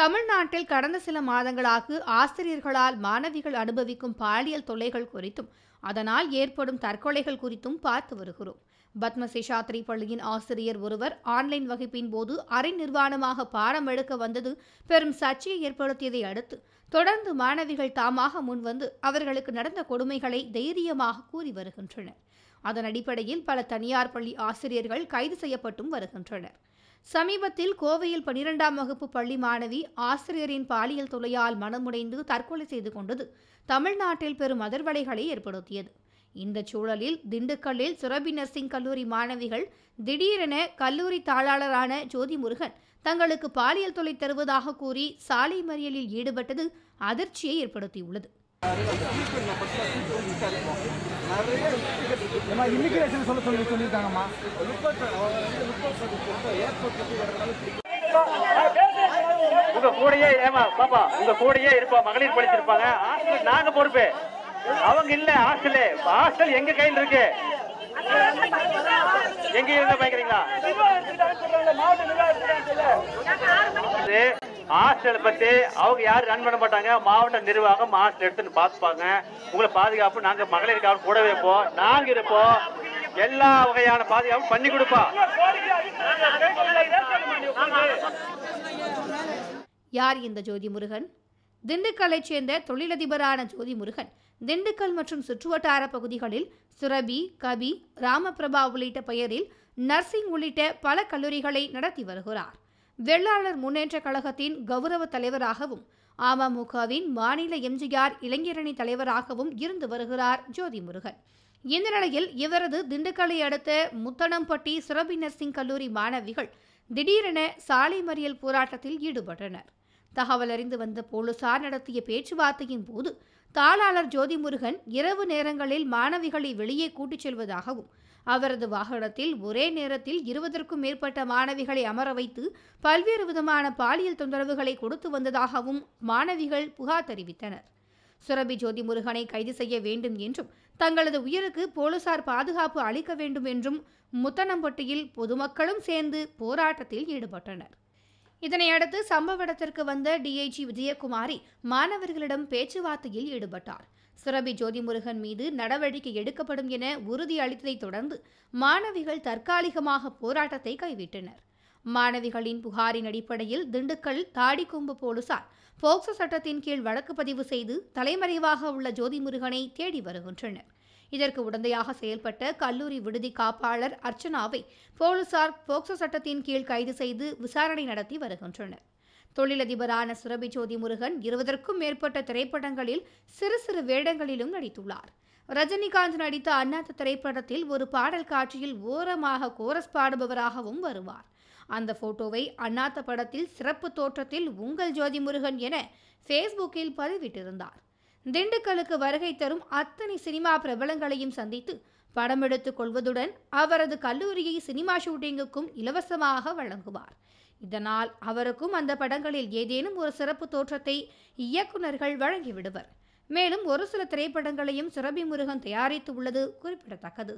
தமிழ்நாட்டில் கடந்த சில மாதங்களாக ஆசிரியர்களால் மாணவிகள் அனுபவிக்கும் பாலியல் தொல்லைகள் குறித்தும் அதனால் ஏற்படும் தற்கொலைகள் குறித்தும் பார்த்து வருகிறோம் பத்மசி சாத்திரி பள்ளியின் ஆசிரியர் ஒருவர் ஆன்லைன் வகுப்பின் போது அரை நிர்வாணமாக பாடம் எடுக்க வந்தது பெரும் சர்ச்சையை ஏற்படுத்தியதை அடுத்து தொடர்ந்து மாணவிகள் தாமாக முன்வந்து அவர்களுக்கு நடந்த கொடுமைகளை தைரியமாக கூறி வருகின்றனர் அதன் அடிப்படையில் பல தனியார் பள்ளி ஆசிரியர்கள் கைது செய்யப்பட்டும் வருகின்றனர் சமீபத்தில் கோவையில் பனிரெண்டாம் வகுப்பு பள்ளி மாணவி ஆசிரியரின் பாலியல் தொலையால் மனமுடைந்து தற்கொலை செய்து கொண்டது தமிழ்நாட்டில் பெரும் அதிர்வலைகளை ஏற்படுத்தியது இந்த சூழலில் திண்டுக்கல்லில் சுரபி நர்சிங் கல்லூரி மாணவிகள் திடீரென கல்லூரி தாளாளரான ஜோதி முருகன் தங்களுக்கு பாலியல் தொலை தருவதாக கூறி சாலை மறியலில் ஈடுபட்டது அதிர்ச்சியை ஏற்படுத்தியுள்ளது சொல்லியிருக்காங்கம்மா உங்க கூடையே ஏமா பாப்பா உங்க கூடையே இருப்பா மகளிர் படிச்சிருப்பாங்க ஹாஸ்டல் நாங்க பொறுப்பு அவங்க இல்ல ஹாஸ்டல் ஹாஸ்டல் எங்க கையில் இருக்கு எங்க இருந்தா பாக்கிறீங்களா ஹாஸ்டல் பத்தி அவங்க யாரும் ரன் பண்ண மாட்டாங்க மாவட்ட நிர்வாகம் ஹாஸ்டல் எடுத்துன்னு பார்த்துப்பாங்க உங்களை பாதுகாப்பு நாங்க மகளிருக்காக கூடவே இருப்போம் நாங்க இருப்போம் எல்லா வகையான பாதுகாப்பு பண்ணி கொடுப்பா யார் இந்த ஜோதி முருகன் திண்டுக்கல்லைச் சேர்ந்த தொழிலதிபரான ஜோதி முருகன் திண்டுக்கல் மற்றும் சுற்றுவட்டார பகுதிகளில் சுரபி கபி ராமபிரபா உள்ளிட்ட பெயரில் நர்சிங் உள்ளிட்ட பல கல்லூரிகளை நடத்தி வருகிறார் வெள்ளாளர் முன்னேற்ற கழகத்தின் கௌரவ தலைவராகவும் அமமுகவின் மாநில எம்ஜிஆர் இளைஞரணி தலைவராகவும் இருந்து வருகிறார் ஜோதி முருகன் இந்த நிலையில் இவரது திண்டுக்கலை அடுத்த முத்தனம்பட்டி சுரபி நர்சிங் கல்லூரி மாணவிகள் திடீரென சாலை மறியல் போராட்டத்தில் ஈடுபட்டனர் தகவல் அறிந்து வந்த போலீசார் நடத்திய பேச்சுவார்த்தையின் போது தாளாளர் ஜோதிமுருகன் இரவு நேரங்களில் மாணவிகளை வெளியே கூட்டிச் செல்வதாகவும் அவரது வாகனத்தில் ஒரே நேரத்தில் இருபதற்கும் மேற்பட்ட மாணவிகளை அமர வைத்து பல்வேறு விதமான பாலியல் தொந்தரவுகளை கொடுத்து வந்ததாகவும் மாணவிகள் புகார் தெரிவித்தனர் சுரபி ஜோதி முருகனை கைது செய்ய வேண்டும் என்றும் தங்களது உயிருக்கு போலீசார் பாதுகாப்பு அளிக்க வேண்டும் என்றும் முத்தனம்பட்டியில் பொதுமக்களும் சேர்ந்து போராட்டத்தில் ஈடுபட்டனர் இதனையடுத்து சம்பவ இடத்திற்கு வந்த டிஐஜி விஜயகுமாரி மாணவர்களிடம் பேச்சுவார்த்தையில் ஈடுபட்டார் சுரபி ஜோதிமுருகன் மீது நடவடிக்கை எடுக்கப்படும் என உறுதி அளித்ததைத் தொடர்ந்து மாணவிகள் தற்காலிகமாக போராட்டத்தை கைவிட்டனர் மாணவிகளின் புகாரின் அடிப்படையில் திண்டுக்கல் தாடிக்கொம்பு போலீசார் போக்சோ சட்டத்தின் கீழ் வழக்கு பதிவு செய்து தலைமறைவாக உள்ள ஜோதி முருகனை தேடி வருகின்றனர் இதற்கு உடந்தையாக செயல்பட்ட கல்லூரி விடுதி காப்பாளர் அர்ச்சனாவை போலீசார் போக்சோ சட்டத்தின் கீழ் கைது செய்து விசாரணை நடத்தி வருகின்றனர் தொழிலதிபரான சுரபி ஜோதி முருகன் இருபதற்கும் மேற்பட்ட திரைப்படங்களில் சிறு சிறு வேடங்களிலும் நடித்துள்ளார் ரஜினிகாந்த் நடித்த அண்ணாத்த திரைப்படத்தில் ஒரு பாடல் காட்சியில் ஓரமாக கோரஸ் பாடுபவராகவும் வருவார் அந்த போட்டோவை அண்ணாத்த படத்தில் சிறப்பு தோற்றத்தில் உங்கள் ஜோதி முருகன் என ஃபேஸ்புக்கில் பதிவிட்டிருந்தார் திண்டுக்கலுக்கு வருகை தரும் அத்தனை சினிமா பிரபலங்களையும் சந்தித்து படம் எடுத்துக் கொள்வதுடன் அவரது கல்லூரியை சினிமா ஷூட்டிங்குக்கும் இலவசமாக வழங்குவார் இதனால் அவருக்கும் அந்த படங்களில் ஏதேனும் ஒரு சிறப்பு தோற்றத்தை இயக்குநர்கள் வழங்கிவிடுவர் மேலும் ஒரு சில திரைப்படங்களையும் சுரபி முருகன் தயாரித்து உள்ளது குறிப்பிடத்தக்கது